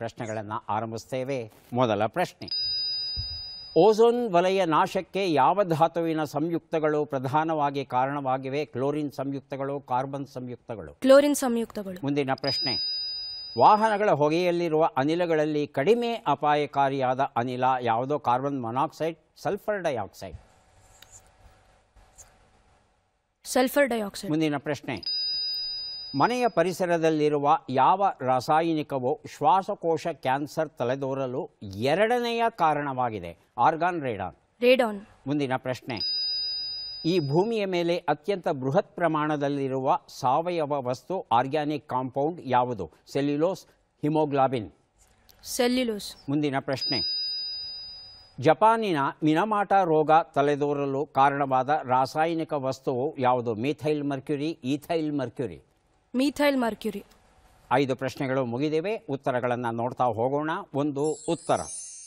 ಪ್ರಶ್ನೆಗಳನ್ನು ಆರಂಭಿಸ್ತೇವೆ ಮೊದಲ ಪ್ರಶ್ನೆ ಓಝೋನ್ ವಲಯ ನಾಶಕ್ಕೆ ಯಾವ ಧಾತುವಿನ ಸಂಯುಕ್ತಗಳು ಪ್ರಧಾನವಾಗಿ ಕಾರಣವಾಗಿವೆ ಕ್ಲೋರಿನ್ ಸಂಯುಕ್ತಗಳು ಕಾರ್ಬನ್ ಸಂಯುಕ್ತಗಳು ಕ್ಲೋರಿನ್ ಸಂಯುಕ್ತಗಳು ಮುಂದಿನ ಪ್ರಶ್ನೆ ವಾಹನಗಳ ಹೊಗೆಯಲ್ಲಿರುವ ಅನಿಲಗಳಲ್ಲಿ ಕಡಿಮೆ ಅಪಾಯಕಾರಿಯಾದ ಅನಿಲ ಯಾವುದೋ carbon monoxide sulphur dioxide sulphur dioxide ಮುಂದಿನ ಪ್ರಶ್ನೆ ಮನೆಯ ಪರಿಸರದಲ್ಲಿರುವ ಯಾವ ರಾಸಾಯನಿಕವು ಶ್ವಾಸಕೋಶ ಕ್ಯಾನ್ಸರ್ ತಲೆದೋರಲು ಎರಡನೆಯ ಕಾರಣವಾಗಿದೆ ಆರ್ಗಾನ್ ರೇಡಾನ್ ರೇಡಾನ್ ಮುಂದಿನ ಪ್ರಶ್ನೆ ಈ ಭೂಮಿಯ ಮೇಲೆ ಅತ್ಯಂತ ಬೃಹತ್ ಪ್ರಮಾಣದಲ್ಲಿರುವ ಸಾವಯವ ವಸ್ತು ಆರ್ಗ್ಯಾನಿಕ್ ಕಾಂಪೌಂಡ್ ಯಾವುದು ಸೆಲ್ಯುಲೋಸ್ ಹಿಮೋಗ್ಲಾಬಿನ್ ಸೆಲ್ಯುಲೋಸ್ ಮುಂದಿನ ಪ್ರಶ್ನೆ ಜಪಾನಿನ ಮಿನಮಾಟ ರೋಗ ತಲೆದೋರಲು ಕಾರಣವಾದ ರಾಸಾಯನಿಕ ವಸ್ತುವು ಯಾವುದು methyl mercury ethyl mercury methyl mercury ಐದು ಪ್ರಶ್ನೆಗಳು ಮುಗಿದಿವೆ ಉತ್ತರಗಳನ್ನು ನೋಡ್ತಾ ಹೋಗೋಣ ಒಂದು ಉತ್ತರ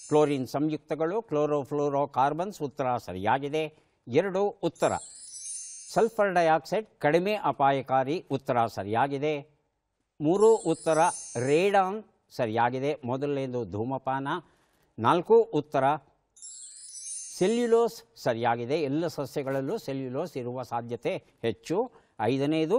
ಕ್ಲೋರಿನ್ ಸಂಯುಕ್ತಗಳು ಕ್ಲೋರೋಫ್ಲೋರೋ ಕಾರ್ಬನ್ಸ್ ಉತ್ತರ ಸರಿಯಾಗಿದೆ ಎರಡು ಉತ್ತರ ಸಲ್ಫರ್ ಡೈಆಕ್ಸೈಡ್ ಕಡಿಮೆ ಅಪಾಯಕಾರಿ ಉತ್ತರ ಸರಿಯಾಗಿದೆ ಮೂರು ಉತ್ತರ ರೇಡಾನ್ ಸರಿಯಾಗಿದೆ ಮೊದಲನೇದು ಧೂಮಪಾನ ನಾಲ್ಕು ಉತ್ತರ ಸೆಲ್ಯುಲೋಸ್ ಸರಿಯಾಗಿದೆ ಎಲ್ಲ ಸಸ್ಯಗಳಲ್ಲೂ ಸೆಲ್ಯುಲೋಸ್ ಇರುವ ಸಾಧ್ಯತೆ ಹೆಚ್ಚು ಐದನೇದು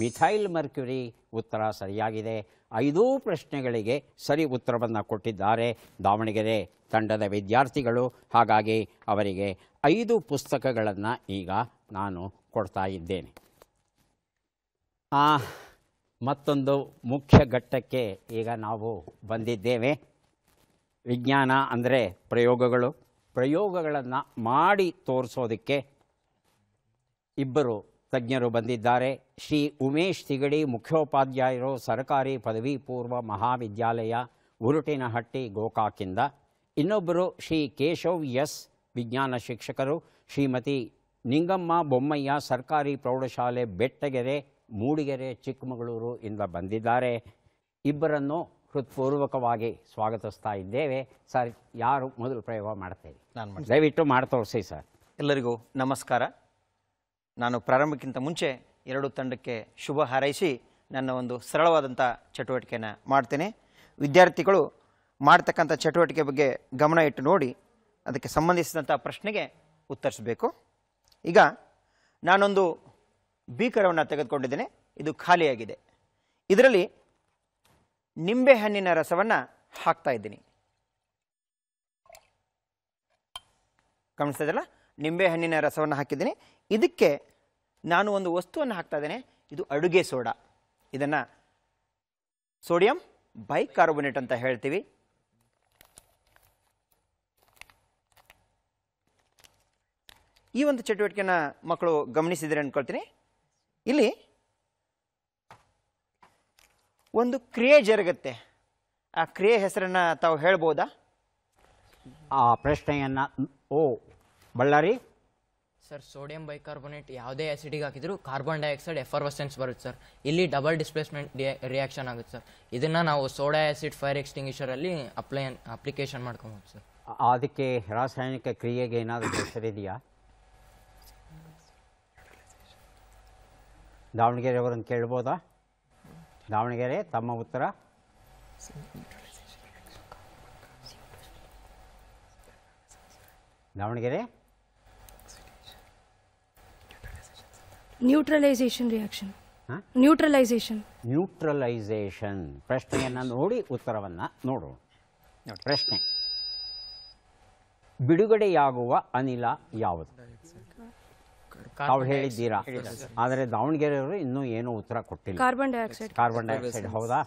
ಮಿಥೈಲ್ ಮರ್ಕ್ಯುರಿ ಉತ್ತರ ಸರಿಯಾಗಿದೆ ಐದೂ ಪ್ರಶ್ನೆಗಳಿಗೆ ಸರಿ ಉತ್ತರವನ್ನು ಕೊಟ್ಟಿದ್ದಾರೆ ದಾವಣಗೆರೆ ತಂಡದ ವಿದ್ಯಾರ್ಥಿಗಳು ಹಾಗಾಗಿ ಅವರಿಗೆ ಐದು ಪುಸ್ತಕಗಳನ್ನು ಈಗ ನಾನು ಕೊಡ್ತಾ ಇದ್ದೇನೆ ಮತ್ತೊಂದು ಮುಖ್ಯ ಘಟ್ಟಕ್ಕೆ ಈಗ ನಾವು ಬಂದಿದ್ದೇವೆ ವಿಜ್ಞಾನ ಅಂದರೆ ಪ್ರಯೋಗಗಳು ಪ್ರಯೋಗಗಳನ್ನು ಮಾಡಿ ತೋರಿಸೋದಕ್ಕೆ ಇಬ್ಬರು ತಜ್ಞರು ಬಂದಿದ್ದಾರೆ ಶ್ರೀ ಉಮೇಶ್ ತಿಗಡಿ ಮುಖ್ಯೋಪಾಧ್ಯಾಯರು ಸರ್ಕಾರಿ ಪದವಿ ಪೂರ್ವ ಮಹಾವಿದ್ಯಾಲಯ ಉರುಟಿನಹಟ್ಟಿ ಗೋಕಾಕಿಂದ ಇನ್ನೊಬ್ಬರು ಶ್ರೀ ಕೇಶವ್ ಎಸ್ ವಿಜ್ಞಾನ ಶಿಕ್ಷಕರು ಶ್ರೀಮತಿ ನಿಂಗಮ್ಮ ಬೊಮ್ಮಯ್ಯ ಸರ್ಕಾರಿ ಪ್ರೌಢಶಾಲೆ ಬೆಟ್ಟಗೆರೆ ಮೂಡಿಗೆರೆ ಚಿಕ್ಕಮಗಳೂರು ಇಂದ ಬಂದಿದ್ದಾರೆ ಇಬ್ಬರನ್ನು ಹೃತ್ಪೂರ್ವಕವಾಗಿ ಸ್ವಾಗತಿಸ್ತಾ ಇದ್ದೇವೆ ಸರ್ ಯಾರು ಮೊದಲು ಪ್ರಯೋಗ ಮಾಡ್ತೇವೆ ದಯವಿಟ್ಟು ಮಾಡಿ ಸರ್ ಎಲ್ಲರಿಗೂ ನಮಸ್ಕಾರ ನಾನು ಪ್ರಾರಂಭಕ್ಕಿಂತ ಮುಂಚೆ ಎರಡು ತಂಡಕ್ಕೆ ಶುಭ ಹಾರೈಸಿ ನನ್ನ ಒಂದು ಸರಳವಾದಂಥ ಚಟುವಟಿಕೆಯನ್ನು ಮಾಡ್ತೇನೆ ವಿದ್ಯಾರ್ಥಿಗಳು ಮಾಡ್ತಕ್ಕಂಥ ಚಟುವಟಿಕೆ ಬಗ್ಗೆ ಗಮನ ಇಟ್ಟು ನೋಡಿ ಅದಕ್ಕೆ ಸಂಬಂಧಿಸಿದಂಥ ಪ್ರಶ್ನೆಗೆ ಉತ್ತರಿಸಬೇಕು ಈಗ ನಾನೊಂದು ಭೀಕರವನ್ನು ತೆಗೆದುಕೊಂಡಿದ್ದೇನೆ ಇದು ಖಾಲಿಯಾಗಿದೆ ಇದರಲ್ಲಿ ನಿಂಬೆಹಣ್ಣಿನ ರಸವನ್ನು ಹಾಕ್ತಾ ಇದ್ದೀನಿ ಗಮನಿಸ್ತಾ ನಿಂಬೆಹಣ್ಣಿನ ರಸವನ್ನು ಹಾಕಿದ್ದೀನಿ ಇದಕ್ಕೆ ನಾನು ಒಂದು ವಸ್ತುವನ್ನು ಹಾಕ್ತಾ ಇದ್ದೇನೆ ಇದು ಅಡುಗೆ ಸೋಡಾ ಇದನ್ನು ಸೋಡಿಯಂ ಬೈಕಾರ್ಬೋನೇಟ್ ಅಂತ ಹೇಳ್ತೀವಿ ಈ ಒಂದು ಚಟುವಟಿಕೆಯನ್ನು ಮಕ್ಕಳು ಗಮನಿಸಿದರೆ ಅಂದ್ಕೊಳ್ತೀನಿ ಇಲ್ಲಿ ಒಂದು ಕ್ರಿಯೆ ಜರುಗುತ್ತೆ ಆ ಕ್ರಿಯೆ ಹೆಸರನ್ನು ತಾವು ಹೇಳ್ಬೋದಾ ಆ ಪ್ರಶ್ನೆಯನ್ನು oh Ballari sir sodium bicarbonate ಯಾವುದೇ ಆ್ಯಸಿಡಿಗೆ ಹಾಕಿದ್ರು ಕಾರ್ಬನ್ ಡೈಆಕ್ಸೈಡ್ ಎಫರ್ವಸೆನ್ಸ್ ಬರುತ್ತೆ ಸರ್ ಇಲ್ಲಿ ಡಬಲ್ ಡಿಸ್ಪ್ಲೇಸ್ಮೆಂಟ್ ರಿಯಾಕ್ಷನ್ ಆಗುತ್ತೆ ಸರ್ ಇದನ್ನು ನಾವು ಸೋಡಾ ಆ್ಯಸಿಡ್ ಫೈರ್ ಎಕ್ಸ್ಟಿಂಗ್ವಿಷರಲ್ಲಿ ಅಪ್ಲೈ ಅಪ್ಲಿಕೇಶನ್ ಮಾಡ್ಕೊಬೋದು ಸರ್ ಅದಕ್ಕೆ ರಾಸಾಯನಿಕ ಕ್ರಿಯೆಗೆ ಏನಾದರೂ ಹೆಸರಿದೆಯಾ ದಾವಣಗೆರೆ ಅವರನ್ನು ಕೇಳ್ಬೋದಾ ದಾವಣಗೆರೆ ತಮ್ಮ ಉತ್ತರ Davanagere neutralisation reaction neutralisation neutralisation ಪ್ರಶ್ನೆಯನ್ನು ನೋಡಿ ಉತ್ತರವನ್ನು ನೋಡೋಣ ಪ್ರಶ್ನೆ ಬಿಡುಗಡೆಯಾಗುವ ಅನಿಲ ಯಾವುದು ತಾವು ಹೇಳಿದ್ದೀರಾ ಆದರೆ ದಾವಣಗೆರೆಯವರು ಇನ್ನೂ ಏನೂ ಉತ್ತರ ಕೊಟ್ಟಿಲ್ಲ ಕಾರ್ಬನ್ ಡೈಆಕ್ಸೈಡ್ ಕಾರ್ಬನ್ ಡೈಆಕ್ಸೈಡ್ ಹೌದಾ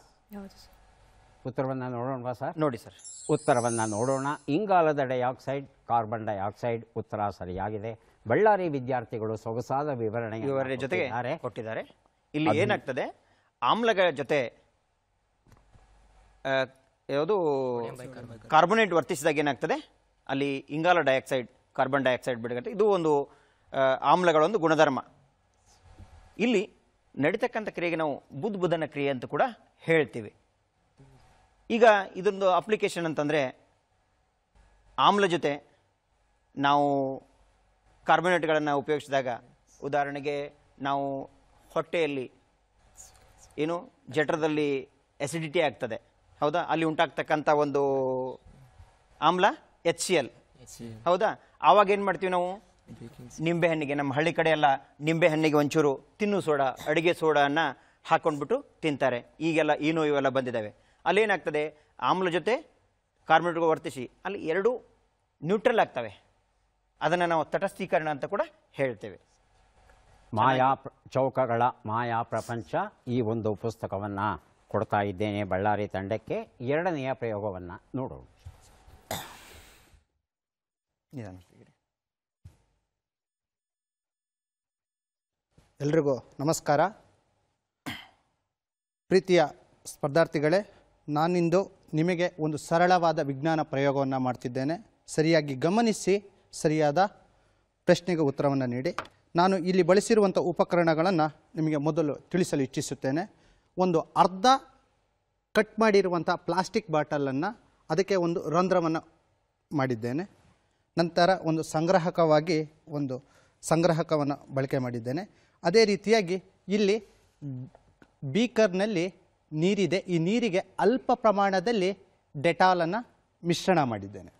ಉತ್ತರವನ್ನು ನೋಡೋಣ ಸರ್ ನೋಡಿ ಸರ್ ಉತ್ತರವನ್ನು ನೋಡೋಣ ಇಂಗಾಲದ ಡೈಆಕ್ಸೈಡ್ ಕಾರ್ಬನ್ ಡೈಆಕ್ಸೈಡ್ ಉತ್ತರ ಸರಿಯಾಗಿದೆ ಬಳ್ಳಾರಿ ವಿದ್ಯಾರ್ಥಿಗಳು ಸೊಗಸಾದ ವಿವರಣೆ ವಿವರಣೆ ಜೊತೆಗೆ ಕೊಟ್ಟಿದ್ದಾರೆ ಇಲ್ಲಿ ಏನಾಗ್ತದೆ ಆಮ್ಲಗಳ ಜೊತೆ ಯಾವುದು ಕಾರ್ಬೊನೇಟ್ ವರ್ತಿಸಿದಾಗ ಏನಾಗ್ತದೆ ಅಲ್ಲಿ ಇಂಗಾಲ ಡೈಆಕ್ಸೈಡ್ ಕಾರ್ಬನ್ ಡೈಆಕ್ಸೈಡ್ ಬಿಡುಗಡೆ ಇದು ಒಂದು ಆಮ್ಲಗಳೊಂದು ಗುಣಧರ್ಮ ಇಲ್ಲಿ ನಡೀತಕ್ಕಂಥ ಕ್ರಿಯೆಗೆ ನಾವು ಬುದ್ಧ ಬುದ್ಧನ ಕ್ರಿಯೆ ಅಂತ ಕೂಡ ಹೇಳ್ತೀವಿ ಈಗ ಇದೊಂದು ಅಪ್ಲಿಕೇಶನ್ ಅಂತಂದರೆ ಆಮ್ಲ ಜೊತೆ ನಾವು ಕಾರ್ಬೋನೇಟ್ಗಳನ್ನು ಉಪಯೋಗಿಸಿದಾಗ ಉದಾಹರಣೆಗೆ ನಾವು ಹೊಟ್ಟೆಯಲ್ಲಿ ಏನು ಜಠರದಲ್ಲಿ ಎಸಿಡಿಟಿ ಆಗ್ತದೆ ಹೌದಾ ಅಲ್ಲಿ ಉಂಟಾಗ್ತಕ್ಕಂಥ ಒಂದು ಆಮ್ಲ ಎಚ್ ಸಿ ಎಲ್ ಹೌದಾ ಆವಾಗ ಏನು ಮಾಡ್ತೀವಿ ನಾವು ನಿಂಬೆಹಣ್ಣಿಗೆ ನಮ್ಮ ಹಳ್ಳಿ ಕಡೆಯೆಲ್ಲ ಎಲ್ಲ ನಿಂಬೆಹಣ್ಣಿಗೆ ಒಂಚೂರು ತಿನ್ನು ಸೋಡಾ ಅಡುಗೆ ಸೋಡಾನ ಹಾಕ್ಕೊಂಡ್ಬಿಟ್ಟು ತಿಂತಾರೆ ಈಗೆಲ್ಲ ಏನೋ ಇವೆಲ್ಲ ಬಂದಿದ್ದಾವೆ ಅಲ್ಲೇನಾಗ್ತದೆ ಆಮ್ಲ ಜೊತೆ ಕಾರ್ಬೋನೇಟ್ಗಳು ವರ್ತಿಸಿ ಅಲ್ಲಿ ಎರಡೂ ನ್ಯೂಟ್ರಲ್ ಆಗ್ತವೆ ಅದನ್ನು ನಾವು ತಟಸ್ಥೀಕರಣ ಅಂತ ಕೂಡ ಹೇಳ್ತೇವೆ ಮಾಯಾ ಚೌಕಗಳ ಮಾಯಾ ಪ್ರಪಂಚ ಈ ಒಂದು ಪುಸ್ತಕವನ್ನು ಕೊಡ್ತಾ ಇದ್ದೇನೆ ಬಳ್ಳಾರಿ ತಂಡಕ್ಕೆ ಎರಡನೆಯ ಪ್ರಯೋಗವನ್ನು ನೋಡೋಣ ಎಲ್ರಿಗೂ ನಮಸ್ಕಾರ ಪ್ರೀತಿಯ ಸ್ಪರ್ಧಾರ್ಥಿಗಳೇ ನಾನಿಂದು ನಿಮಗೆ ಒಂದು ಸರಳವಾದ ವಿಜ್ಞಾನ ಪ್ರಯೋಗವನ್ನು ಮಾಡ್ತಿದ್ದೇನೆ ಸರಿಯಾಗಿ ಗಮನಿಸಿ ಸರಿಯಾದ ಪ್ರಶ್ನೆಗೆ ಉತ್ತರವನ್ನು ನೀಡಿ ನಾನು ಇಲ್ಲಿ ಬಳಸಿರುವಂಥ ಉಪಕರಣಗಳನ್ನು ನಿಮಗೆ ಮೊದಲು ತಿಳಿಸಲು ಇಚ್ಛಿಸುತ್ತೇನೆ ಒಂದು ಅರ್ಧ ಕಟ್ ಮಾಡಿರುವಂಥ ಪ್ಲಾಸ್ಟಿಕ್ ಬಾಟಲನ್ನು ಅದಕ್ಕೆ ಒಂದು ರಂಧ್ರವನ್ನು ಮಾಡಿದ್ದೇನೆ ನಂತರ ಒಂದು ಸಂಗ್ರಾಹಕವಾಗಿ ಒಂದು ಸಂಗ್ರಹಕವನ್ನು ಬಳಕೆ ಮಾಡಿದ್ದೇನೆ ಅದೇ ರೀತಿಯಾಗಿ ಇಲ್ಲಿ ಬೀಕರ್ನಲ್ಲಿ ನೀರಿದೆ ಈ ನೀರಿಗೆ ಅಲ್ಪ ಪ್ರಮಾಣದಲ್ಲಿ ಡೆಟಾಲನ್ನು ಮಿಶ್ರಣ ಮಾಡಿದ್ದೇನೆ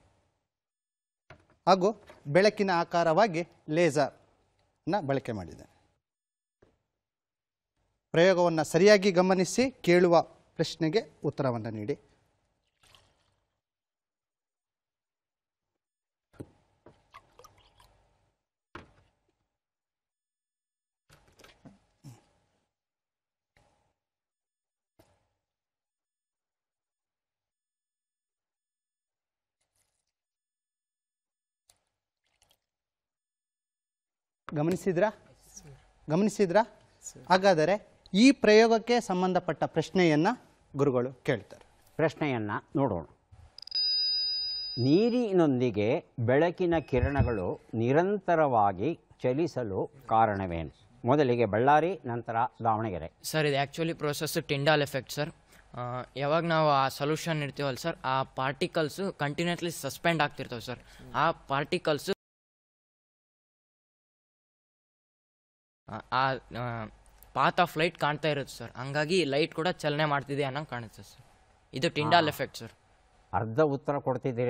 ಹಾಗೂ ಬೆಳಕಿನ ಆಕಾರವಾಗಿ ಲೇಸರ್ನ ಬಳಕೆ ಮಾಡಿದೆ ಪ್ರಯೋಗವನ್ನು ಸರಿಯಾಗಿ ಗಮನಿಸಿ ಕೇಳುವ ಪ್ರಶ್ನೆಗೆ ಉತ್ತರವನ್ನು ನೀಡಿ ಗಮನಿಸಿದ್ರಾ ಗಮನಿಸಿದ್ರಾ ಹಾಗಾದರೆ ಈ ಪ್ರಯೋಗಕ್ಕೆ ಸಂಬಂಧಪಟ್ಟ ಪ್ರಶ್ನೆಯನ್ನು ಗುರುಗಳು ಕೇಳ್ತಾರೆ ಪ್ರಶ್ನೆಯನ್ನು ನೋಡೋಣ ನೀರಿನೊಂದಿಗೆ ಬೆಳಕಿನ ಕಿರಣಗಳು ನಿರಂತರವಾಗಿ ಚಲಿಸಲು ಕಾರಣವೇನು ಮೊದಲಿಗೆ ಬಳ್ಳಾರಿ ನಂತರ ದಾವಣಗೆರೆ ಸರ್ ಇದು actually process Tyndall effect sir ಯಾವಾಗ ನಾವು ಆ ಸೊಲ್ಯೂಷನ್ ಇರ್ತೀವಲ್ಲ ಸರ್ ಆ ಪಾರ್ಟಿಕಲ್ಸು ಕಂಟಿನ್ಯೂಸ್ಲಿ ಸಸ್ಪೆಂಡ್ ಆಗ್ತಿರ್ತವೆ ಸರ್ ಆ ಪಾರ್ಟಿಕಲ್ಸು ಆ ಪಾತ್ ಆಫ್ ಲೈಟ್ ಕಾಣ್ತಾ ಇರುತ್ತೆ ಸರ್ ಹಂಗಾಗಿ ಲೈಟ್ ಕೂಡ ಚಲನೆ ಮಾಡ್ತಿದೆ ಅನ್ನೋ ಕಾಣುತ್ತೆ ಸರ್ ಇದು ಟಿಂಡಾಲ್ ಎಫೆಕ್ಟ್ ಸರ್ ಅರ್ಧ ಉತ್ತರ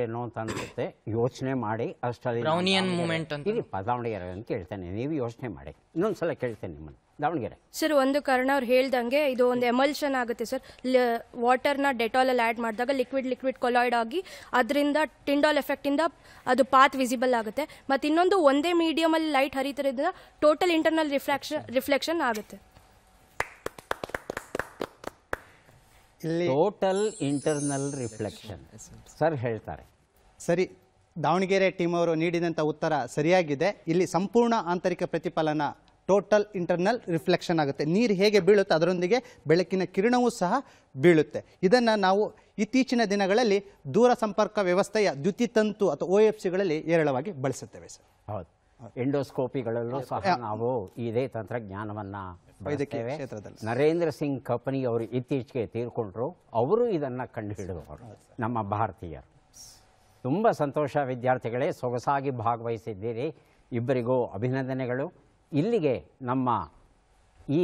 ಅನ್ನೋ ಅಂತ ಅನ್ಸುತ್ತೆ ಯೋಚನೆ ಮಾಡಿ ಅಷ್ಟಲ್ಲಿ ಬ್ರೌನಿಯನ್ ಮೂಮೆಂಟ್ ಬದಲಾವಣೆ ಅಂತ ಕೇಳ್ತೇನೆ ನೀವು ಯೋಚನೆ ಮಾಡಿ ಇನ್ನೊಂದ್ಸಲ ಕೇಳ್ತೇನೆ ನಿಮ್ಮನ್ನು ದಾವಣಗೆರೆ ಸರ್ ಒಂದು ಕಾರಣ ಅವ್ರು ಹೇಳ್ದಂಗೆ ಇದು ಒಂದು ಎಮಲ್ಷನ್ ಆಗುತ್ತೆ ಸರ್ ವಾಟರ್ನ ಡೆಟಾಲಲ್ಲಿ ಆ್ಯಡ್ ಮಾಡಿದಾಗ ಲಿಕ್ವಿಡ್ ಲಿಕ್ವಿಡ್ ಕೊಲಾಯ್ಡ್ ಆಗಿ ಅದರಿಂದ ಟಿಂಡಾಲ್ ಎಫೆಕ್ಟಿಂದ ಅದು ಪಾತ್ ವಿಸಿಬಲ್ ಆಗುತ್ತೆ ಮತ್ತು ಇನ್ನೊಂದು ಒಂದೇ ಮೀಡಿಯಮಲ್ಲಿ ಲೈಟ್ ಹರಿತಿರೋದ್ರಿಂದ ಟೋಟಲ್ ಇಂಟರ್ನಲ್ ರಿಫ್ಲೆಕ್ಷನ್ ರಿಫ್ಲೆಕ್ಷನ್ ಆಗುತ್ತೆ ಟೋಟಲ್ ಇಂಟರ್ನಲ್ ರಿಫ್ಲೆಕ್ಷನ್ ಸರ್ ಹೇಳ್ತಾರೆ ಸರಿ ದಾವಣಗೆರೆ ಟೀಮ್ ಅವರು ನೀಡಿದಂಥ ಉತ್ತರ ಸರಿಯಾಗಿದೆ ಇಲ್ಲಿ ಸಂಪೂರ್ಣ ಆಂತರಿಕ ಪ್ರತಿಫಲನ ಟೋಟಲ್ ಇಂಟರ್ನಲ್ ರಿಫ್ಲೆಕ್ಷನ್ ಆಗುತ್ತೆ ನೀರು ಹೇಗೆ ಬೀಳುತ್ತೆ ಅದರೊಂದಿಗೆ ಬೆಳಕಿನ ಕಿರಣವೂ ಸಹ ಬೀಳುತ್ತೆ ಇದನ್ನು ನಾವು ಇತ್ತೀಚಿನ ದಿನಗಳಲ್ಲಿ ದೂರ ಸಂಪರ್ಕ ವ್ಯವಸ್ಥೆಯ ದ್ಯುತಿ ತಂತು ಅಥವಾ ಓ ಎಫ್ ಸಿಗಳಲ್ಲಿ ಏರಳವಾಗಿ ಬಳಸುತ್ತೇವೆ ಸರ್ ಹೌದು ಎಂಡೋಸ್ಕೋಪಿಗಳಲ್ಲೂ ಸಹ ನಾವು ಇದೇ ತಂತ್ರಜ್ಞಾನವನ್ನು ಬಳಸುತ್ತೇವೆ ನರೇಂದ್ರ ಸಿಂಗ್ ಕಂಪನಿ ಅವರು ಇತ್ತೀಚೆಗೆ ತೀರ್ಕೊಂಡ್ರು ಅವರು ಇದನ್ನು ಕಂಡುಹಿಡಿದವರು ನಮ್ಮ ಭಾರತೀಯರು ತುಂಬ ಸಂತೋಷ ವಿದ್ಯಾರ್ಥಿಗಳೇ ಸೊಗಸಾಗಿ ಭಾಗವಹಿಸಿದ್ದೀರಿ ಇಬ್ಬರಿಗೂ ಅಭಿನಂದನೆಗಳು ಇಲ್ಲಿಗೆ ನಮ್ಮ ಈ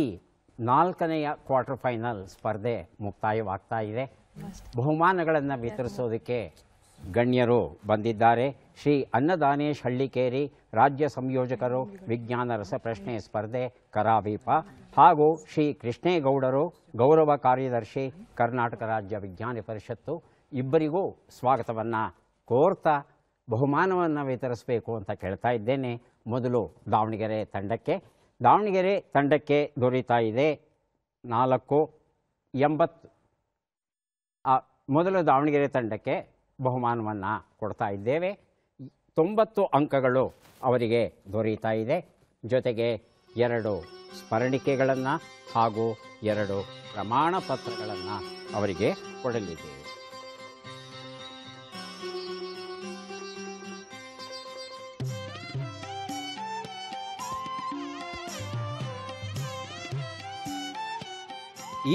ನಾಲ್ಕನೆಯ ಕ್ವಾರ್ಟರ್ ಫೈನಲ್ ಸ್ಪರ್ಧೆ ಮುಕ್ತಾಯವಾಗ್ತಾ ಇದೆ ಬಹುಮಾನಗಳನ್ನು ವಿತರಿಸೋದಕ್ಕೆ ಗಣ್ಯರು ಬಂದಿದ್ದಾರೆ ಶ್ರೀ ಅನ್ನದಾನೇಶ್ ಹಳ್ಳಿಕೇರಿ ರಾಜ್ಯ ಸಂಯೋಜಕರು ವಿಜ್ಞಾನ ರಸಪ್ರಶ್ನೆ ಸ್ಪರ್ಧೆ ಕರಾವೀಪ ಹಾಗೂ ಶ್ರೀ ಕೃಷ್ಣೇಗೌಡರು ಗೌರವ ಕಾರ್ಯದರ್ಶಿ ಕರ್ನಾಟಕ ರಾಜ್ಯ ವಿಜ್ಞಾನ ಪರಿಷತ್ತು ಇಬ್ಬರಿಗೂ ಸ್ವಾಗತವನ್ನು ಕೋರ್ತಾ ಬಹುಮಾನವನ್ನು ವಿತರಿಸಬೇಕು ಅಂತ ಕೇಳ್ತಾ ಇದ್ದೇನೆ ಮೊದಲು ದಾವಣಗೆರೆ ತಂಡಕ್ಕೆ ದಾವಣಗೆರೆ ತಂಡಕ್ಕೆ ದೊರೀತಾ ಇದೆ ನಾಲ್ಕು ಎಂಬತ್ತು ಮೊದಲು ದಾವಣಗೆರೆ ತಂಡಕ್ಕೆ ಬಹುಮಾನವನ್ನು ಕೊಡ್ತಾ ಇದ್ದೇವೆ ತೊಂಬತ್ತು ಅಂಕಗಳು ಅವರಿಗೆ ದೊರೀತಾ ಇದೆ ಜೊತೆಗೆ ಎರಡು ಸ್ಮರಣಿಕೆಗಳನ್ನು ಹಾಗೂ ಎರಡು ಪ್ರಮಾಣ ಪತ್ರಗಳನ್ನು ಅವರಿಗೆ ಕೊಡಲಿದ್ದೇವೆ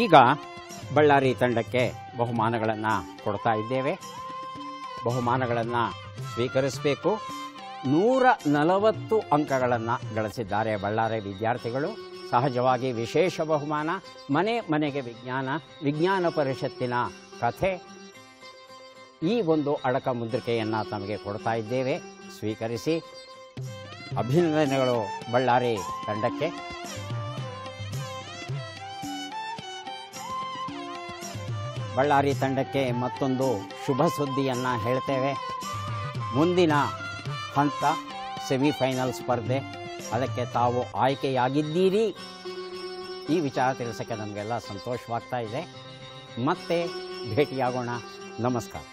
ಈಗ ಬಳ್ಳಾರಿ ತಂಡಕ್ಕೆ ಬಹುಮಾನಗಳನ್ನು ಕೊಡ್ತಾ ಇದ್ದೇವೆ ಬಹುಮಾನಗಳನ್ನು ಸ್ವೀಕರಿಸಬೇಕು ನೂರ ನಲವತ್ತು ಅಂಕಗಳನ್ನು ಗಳಿಸಿದ್ದಾರೆ ಬಳ್ಳಾರಿ ವಿದ್ಯಾರ್ಥಿಗಳು ಸಹಜವಾಗಿ ವಿಶೇಷ ಬಹುಮಾನ ಮನೆ ಮನೆಗೆ ವಿಜ್ಞಾನ ವಿಜ್ಞಾನ ಪರಿಷತ್ತಿನ ಕಥೆ ಈ ಒಂದು ಅಡಕ ಮುದ್ರಿಕೆಯನ್ನು ತಮಗೆ ಕೊಡ್ತಾ ಇದ್ದೇವೆ ಸ್ವೀಕರಿಸಿ ಅಭಿನಂದನೆಗಳು ಬಳ್ಳಾರಿ ತಂಡಕ್ಕೆ ಬಳ್ಳಾರಿ ತಂಡಕ್ಕೆ ಮತ್ತೊಂದು ಶುಭ ಸುದ್ದಿಯನ್ನು ಹೇಳ್ತೇವೆ ಮುಂದಿನ ಹಂತ ಸೆಮಿಫೈನಲ್ ಸ್ಪರ್ಧೆ ಅದಕ್ಕೆ ತಾವು ಆಯ್ಕೆಯಾಗಿದ್ದೀರಿ ಈ ವಿಚಾರ ತಿಳಿಸೋಕ್ಕೆ ನಮಗೆಲ್ಲ ಸಂತೋಷವಾಗ್ತಾ ಇದೆ ಮತ್ತೆ ಭೇಟಿಯಾಗೋಣ ನಮಸ್ಕಾರ